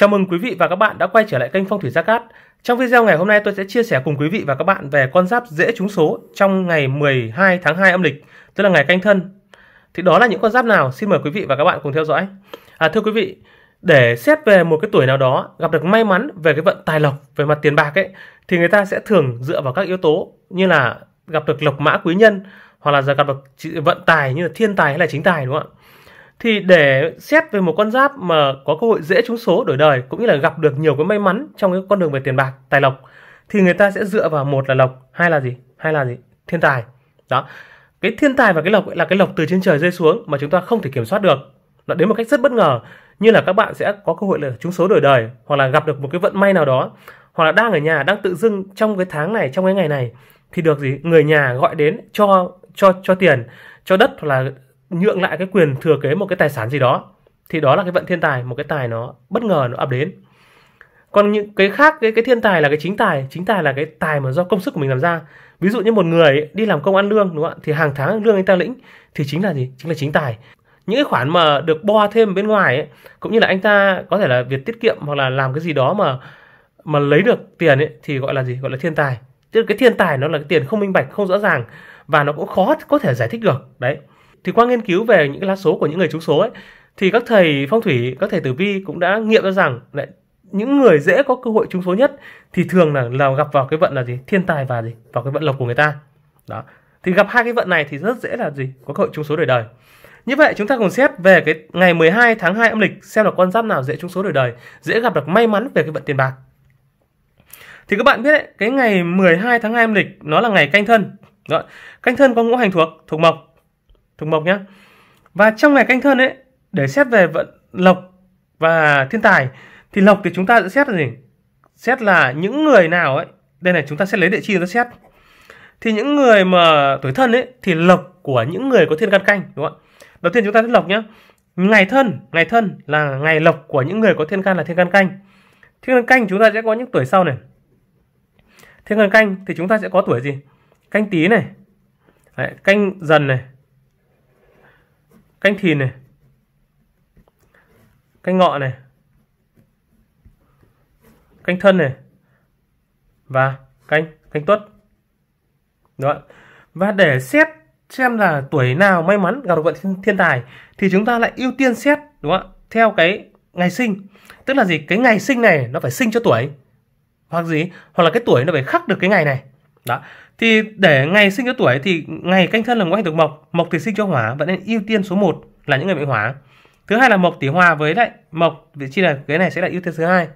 Chào mừng quý vị và các bạn đã quay trở lại kênh Phong thủy Gia Cát. Trong video ngày hôm nay tôi sẽ chia sẻ cùng quý vị và các bạn về con giáp dễ trúng số trong ngày 12 tháng 2 âm lịch, tức là ngày canh thân. Thì đó là những con giáp nào? Xin mời quý vị và các bạn cùng theo dõi. À, thưa quý vị, để xét về một cái tuổi nào đó gặp được may mắn về cái vận tài lộc về mặt tiền bạc ấy thì người ta sẽ thường dựa vào các yếu tố như là gặp được lộc mã quý nhân hoặc là giờ gặp được vận tài như là thiên tài hay là chính tài đúng không ạ? thì để xét về một con giáp mà có cơ hội dễ trúng số đổi đời cũng như là gặp được nhiều cái may mắn trong cái con đường về tiền bạc tài lộc thì người ta sẽ dựa vào một là lộc hai là gì hai là gì thiên tài đó cái thiên tài và cái lộc là cái lộc từ trên trời rơi xuống mà chúng ta không thể kiểm soát được nó đến một cách rất bất ngờ như là các bạn sẽ có cơ hội là trúng số đổi đời hoặc là gặp được một cái vận may nào đó hoặc là đang ở nhà đang tự dưng trong cái tháng này trong cái ngày này thì được gì người nhà gọi đến cho cho cho tiền cho đất hoặc là nhượng lại cái quyền thừa kế một cái tài sản gì đó thì đó là cái vận thiên tài một cái tài nó bất ngờ nó ập đến còn những cái khác cái cái thiên tài là cái chính tài chính tài là cái tài mà do công sức của mình làm ra ví dụ như một người ấy, đi làm công ăn lương đúng không ạ thì hàng tháng lương anh ta lĩnh thì chính là gì chính là chính tài những cái khoản mà được bo thêm bên ngoài ấy, cũng như là anh ta có thể là việc tiết kiệm hoặc là làm cái gì đó mà mà lấy được tiền ấy, thì gọi là gì gọi là thiên tài tức là cái thiên tài nó là cái tiền không minh bạch không rõ ràng và nó cũng khó có thể giải thích được đấy thì qua nghiên cứu về những cái lá số của những người trúng số ấy thì các thầy phong thủy các thầy tử vi cũng đã nghiệm ra rằng lại những người dễ có cơ hội trúng số nhất thì thường là là gặp vào cái vận là gì thiên tài và gì vào cái vận lộc của người ta đó thì gặp hai cái vận này thì rất dễ là gì có cơ hội trúng số đời đời như vậy chúng ta cùng xét về cái ngày 12 tháng 2 âm lịch xem là con giáp nào dễ trúng số đời đời, dễ gặp được may mắn về cái vận tiền bạc. Thì các bạn biết đấy, cái ngày 12 tháng 2 âm lịch nó là ngày canh thân. Đó. Canh thân có ngũ hành thuộc, thuộc mộc thuộc mộc nhá và trong ngày canh thân ấy để xét về vận lộc và thiên tài thì lộc thì chúng ta sẽ xét là gì xét là những người nào ấy đây này chúng ta sẽ lấy địa chi ra xét thì những người mà tuổi thân ấy thì lộc của những người có thiên can canh đúng không ạ đầu tiên chúng ta sẽ lộc nhá ngày thân ngày thân là ngày lộc của những người có thiên can là thiên can canh thiên can canh chúng ta sẽ có những tuổi sau này thiên can canh thì chúng ta sẽ có tuổi gì canh tí này Đấy, canh dần này canh thìn này canh ngọ này canh thân này và canh canh tuất đó và để xét xem là tuổi nào may mắn gặp được vận thiên, thiên tài thì chúng ta lại ưu tiên xét đúng không ạ theo cái ngày sinh tức là gì cái ngày sinh này nó phải sinh cho tuổi hoặc gì hoặc là cái tuổi nó phải khắc được cái ngày này đó thì để ngày sinh cho tuổi thì ngày canh thân là ngũ hành thuộc mộc mộc thì sinh cho hỏa vẫn nên ưu tiên số 1 là những người mệnh hỏa thứ hai là mộc tỷ hòa với lại mộc vị trí là cái này sẽ là ưu tiên thứ hai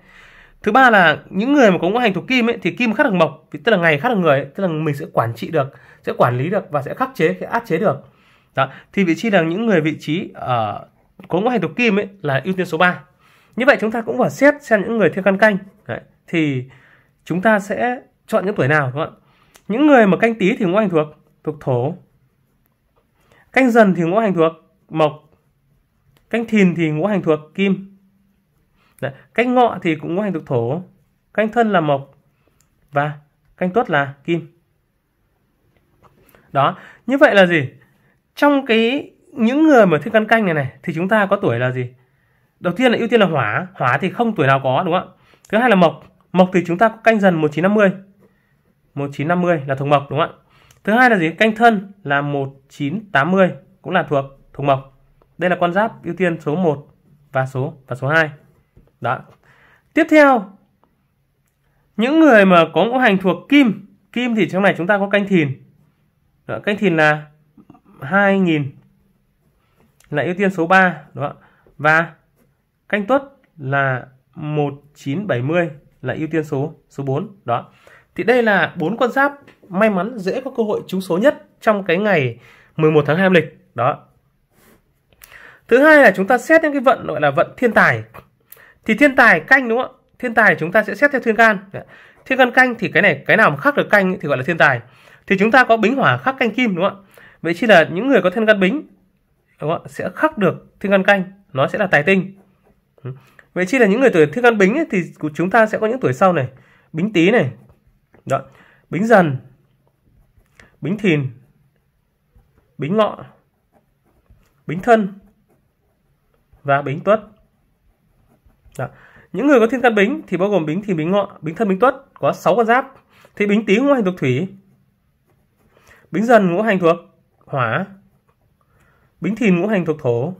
thứ ba là những người mà có ngũ hành thuộc kim ấy thì kim khắc được mộc tức là ngày khắc được người ấy, tức là mình sẽ quản trị được sẽ quản lý được và sẽ khắc chế cái áp chế được đó thì vị trí là những người vị trí ở uh, có ngũ hành thuộc kim ấy là ưu tiên số 3 như vậy chúng ta cũng phải xét xem những người theo căn canh Đấy. thì chúng ta sẽ chọn những tuổi nào đúng không ạ những người mà canh tí thì ngũ hành thuộc, thuộc thổ. Canh dần thì ngũ hành thuộc, mộc. Canh thìn thì ngũ hành thuộc, kim. Đấy. Canh ngọ thì cũng ngũ hành thuộc thổ. Canh thân là mộc. Và canh tuất là kim. Đó, như vậy là gì? Trong cái những người mà thiên căn canh này này thì chúng ta có tuổi là gì? Đầu tiên là ưu tiên là hỏa, hỏa thì không tuổi nào có đúng không ạ? Thứ hai là mộc, mộc thì chúng ta có canh dần 1950 1950 là thuộc mộc đúng không ạ? Thứ hai là gì? Canh thân là 1980 cũng là thuộc thuộc mộc. Đây là con giáp ưu tiên số 1 và số và số 2. Đó. Tiếp theo những người mà có ngũ hành thuộc kim, kim thì trong này chúng ta có canh thìn. Đó, canh thìn là 2000 là ưu tiên số 3 ạ? Và canh tuất là 1970 là ưu tiên số số 4 đó. Thì đây là bốn con giáp may mắn dễ có cơ hội trúng số nhất trong cái ngày 11 tháng 2 âm lịch. Đó. Thứ hai là chúng ta xét những cái vận gọi là vận thiên tài. Thì thiên tài canh đúng không ạ? Thiên tài chúng ta sẽ xét theo thiên can. Dạ. Thiên can canh thì cái này cái nào mà khắc được canh thì gọi là thiên tài. Thì chúng ta có bính hỏa khắc canh kim đúng không ạ? Vậy chỉ là những người có thiên can bính đúng không? sẽ khắc được thiên can canh, nó sẽ là tài tinh. Vậy chỉ là những người tuổi thiên can bính thì chúng ta sẽ có những tuổi sau này, bính tý này, đó. Bính dần, bính thìn, bính ngọ, bính thân và bính tuất. Đó. Những người có thiên can bính thì bao gồm bính thìn, bính ngọ, bính thân, bính tuất có 6 con giáp. Thì bính tý ngũ hành thuộc thủy. Bính dần ngũ hành thuộc hỏa. Bính thìn ngũ hành thuộc thổ.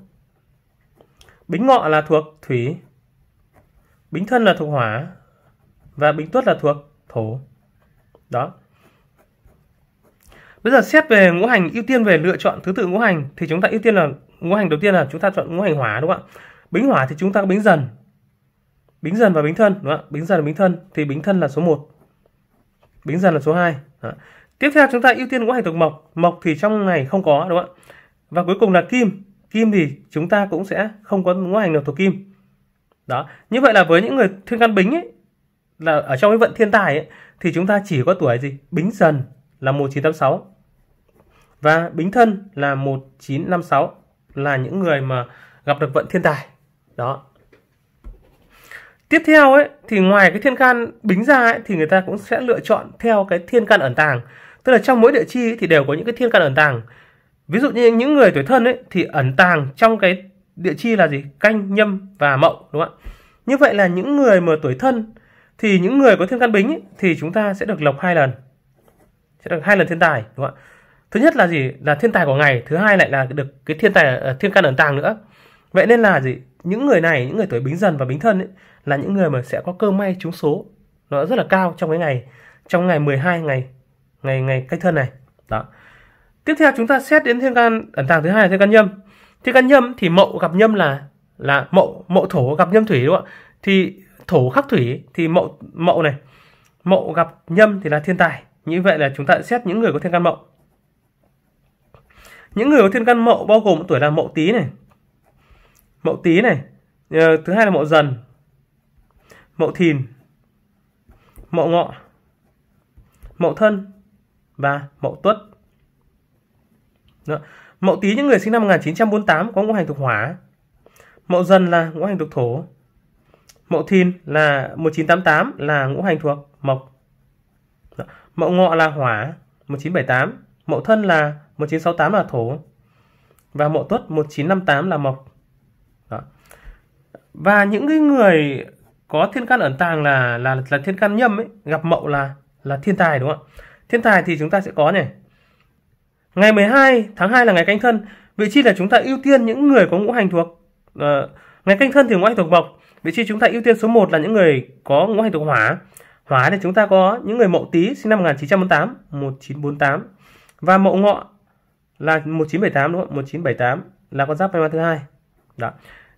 Bính ngọ là thuộc thủy. Bính thân là thuộc hỏa và bính tuất là thuộc thổ đó bây giờ xét về ngũ hành ưu tiên về lựa chọn thứ tự ngũ hành thì chúng ta ưu tiên là ngũ hành đầu tiên là chúng ta chọn ngũ hành hỏa đúng không ạ bính hỏa thì chúng ta có bính dần bính dần và bính thân đúng không ạ bính dần và bính thân thì bính thân là số 1 bính dần là số 2 đó. tiếp theo chúng ta ưu tiên ngũ hành thuộc mộc mộc thì trong này không có đúng không ạ và cuối cùng là kim kim thì chúng ta cũng sẽ không có ngũ hành nào thuộc kim đó như vậy là với những người thiên can bính ấy là ở trong cái vận thiên tài ấy thì chúng ta chỉ có tuổi gì? Bính dần là 1986 và Bính thân là 1956 là những người mà gặp được vận thiên tài. Đó. Tiếp theo ấy thì ngoài cái thiên can bính ra ấy, thì người ta cũng sẽ lựa chọn theo cái thiên can ẩn tàng. Tức là trong mỗi địa chi ấy, thì đều có những cái thiên can ẩn tàng. Ví dụ như những người tuổi thân ấy thì ẩn tàng trong cái địa chi là gì? Canh, nhâm và mậu đúng không ạ? Như vậy là những người mà tuổi thân thì những người có thiên can bính ấy, thì chúng ta sẽ được lộc hai lần sẽ được hai lần thiên tài đúng không ạ thứ nhất là gì là thiên tài của ngày thứ hai lại là được cái thiên tài ờ, thiên can ẩn tàng nữa vậy nên là gì những người này những người tuổi bính dần và bính thân ấy, là những người mà sẽ có cơ may trúng số nó rất là cao trong cái ngày trong ngày 12 ngày ngày ngày cách thân này đó tiếp theo chúng ta xét đến thiên can ẩn tàng thứ hai là thiên can nhâm thiên can nhâm thì mậu gặp nhâm là là mậu mậu thổ gặp nhâm thủy đúng không ạ thì thổ khắc thủy thì mậu mậu này mậu gặp nhâm thì là thiên tài như vậy là chúng ta xét những người có thiên can mậu những người có thiên can mậu bao gồm tuổi là mậu tý này mậu tý này ờ, thứ hai là mậu dần mậu thìn mậu ngọ mậu thân và mậu tuất mậu tý những người sinh năm 1948 có ngũ hành thuộc hỏa mậu dần là ngũ hành thuộc thổ Mậu Thìn là 1988 là ngũ hành thuộc Mộc. Mậu Ngọ là Hỏa 1978, Mậu Thân là 1968 là Thổ và Mậu Tuất 1958 là Mộc. Đó. Và những cái người có thiên can ẩn tàng là là là thiên can nhâm ấy, gặp Mậu là là thiên tài đúng không ạ? Thiên tài thì chúng ta sẽ có này. Ngày 12 tháng 2 là ngày canh thân, vị trí là chúng ta ưu tiên những người có ngũ hành thuộc uh, ngày canh thân thì ngũ hành thuộc Mộc Vị trí chúng ta ưu tiên số 1 là những người có ngũ hành thuộc hỏa. Hỏa thì chúng ta có những người mậu tý sinh năm 1948, 1948 và mậu ngọ là 1978 đúng không? 1978 là con giáp may mắn thứ hai. Đó.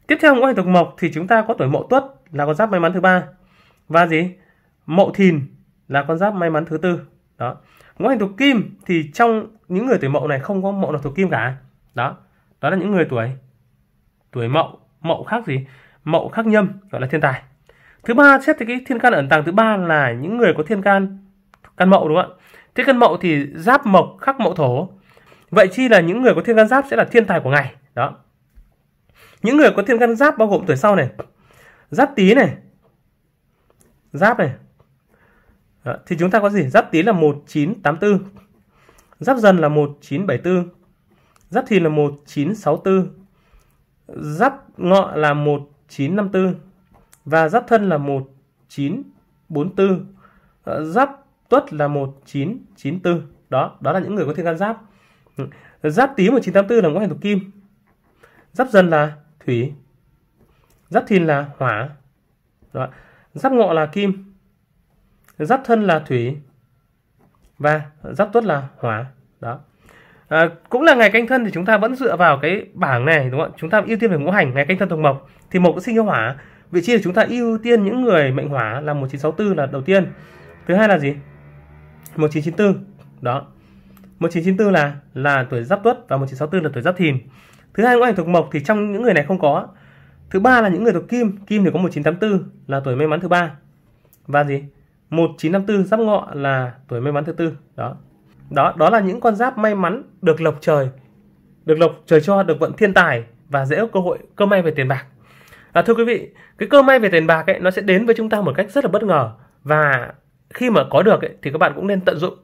Tiếp theo ngũ hành thuộc mộc thì chúng ta có tuổi mậu tuất là con giáp may mắn thứ ba và gì? Mậu thìn là con giáp may mắn thứ tư. Đó. Ngũ hành thuộc kim thì trong những người tuổi mậu này không có mậu nào thuộc kim cả. Đó. Đó là những người tuổi tuổi mậu, mậu khác gì? mậu khắc nhâm gọi là thiên tài thứ ba xét thì cái thiên can ẩn tàng thứ ba là những người có thiên can can mậu đúng không ạ thế can mậu thì giáp mộc khắc mậu thổ vậy chi là những người có thiên can giáp sẽ là thiên tài của ngày đó những người có thiên can giáp bao gồm tuổi sau này giáp tý này giáp này đó. thì chúng ta có gì giáp tý là 1984 giáp dần là 1974 giáp thìn là 1964 giáp ngọ là 1 954 và giáp thân là 1944 ờ, giáp tuất là 1994 đó đó là những người có thiên can giáp ừ. giáp tím 1984 là ngũ hành thuộc kim giáp dần là thủy giáp thìn là hỏa đó. giáp ngọ là kim giáp thân là thủy và giáp tuất là hỏa đó À, cũng là ngày canh thân thì chúng ta vẫn dựa vào cái bảng này đúng không ạ? Chúng ta ưu tiên về ngũ hành ngày canh thân thuộc mộc thì mộc sinh hỏa. Vị trí là chúng ta ưu tiên những người mệnh hỏa là 1964 là đầu tiên. Thứ hai là gì? 1994. Đó. 1994 là là tuổi Giáp Tuất và 1964 là tuổi Giáp Thìn. Thứ hai ngũ hành thuộc mộc thì trong những người này không có. Thứ ba là những người thuộc kim, kim thì có 1984 là tuổi may mắn thứ ba. Và gì? 1954 Giáp Ngọ là tuổi may mắn thứ tư. Đó đó đó là những con giáp may mắn được lộc trời được lộc trời cho được vận thiên tài và dễ có cơ hội cơ may về tiền bạc à, thưa quý vị cái cơ may về tiền bạc ấy nó sẽ đến với chúng ta một cách rất là bất ngờ và khi mà có được ấy, thì các bạn cũng nên tận dụng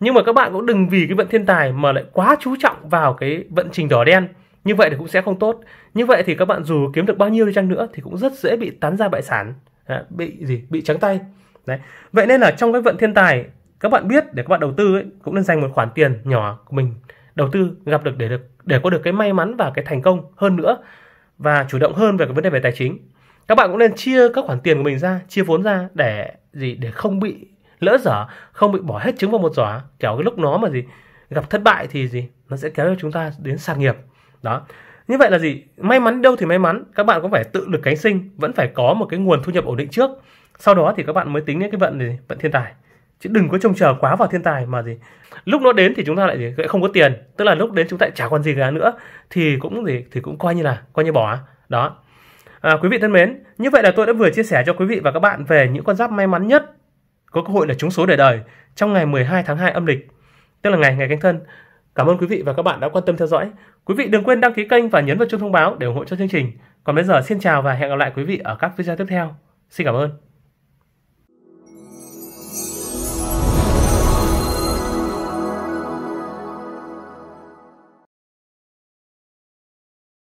nhưng mà các bạn cũng đừng vì cái vận thiên tài mà lại quá chú trọng vào cái vận trình đỏ đen như vậy thì cũng sẽ không tốt như vậy thì các bạn dù kiếm được bao nhiêu đi chăng nữa thì cũng rất dễ bị tán ra bại sản à, bị gì bị trắng tay đấy vậy nên là trong cái vận thiên tài các bạn biết để các bạn đầu tư ấy, cũng nên dành một khoản tiền nhỏ của mình đầu tư gặp được để được để có được cái may mắn và cái thành công hơn nữa và chủ động hơn về cái vấn đề về tài chính các bạn cũng nên chia các khoản tiền của mình ra chia vốn ra để gì để không bị lỡ dở không bị bỏ hết trứng vào một giỏ kiểu cái lúc nó mà gì gặp thất bại thì gì nó sẽ kéo cho chúng ta đến sạc nghiệp đó như vậy là gì may mắn đâu thì may mắn các bạn cũng phải tự lực cánh sinh vẫn phải có một cái nguồn thu nhập ổn định trước sau đó thì các bạn mới tính đến cái vận gì vận thiên tài chứ đừng có trông chờ quá vào thiên tài mà gì lúc nó đến thì chúng ta lại gì không có tiền tức là lúc đến chúng ta lại chả còn gì cả nữa thì cũng gì thì cũng coi như là coi như bỏ đó à, quý vị thân mến như vậy là tôi đã vừa chia sẻ cho quý vị và các bạn về những con giáp may mắn nhất có cơ hội là trúng số để đời trong ngày 12 tháng 2 âm lịch tức là ngày ngày canh thân cảm ơn quý vị và các bạn đã quan tâm theo dõi quý vị đừng quên đăng ký kênh và nhấn vào chuông thông báo để ủng hộ cho chương trình còn bây giờ xin chào và hẹn gặp lại quý vị ở các video tiếp theo xin cảm ơn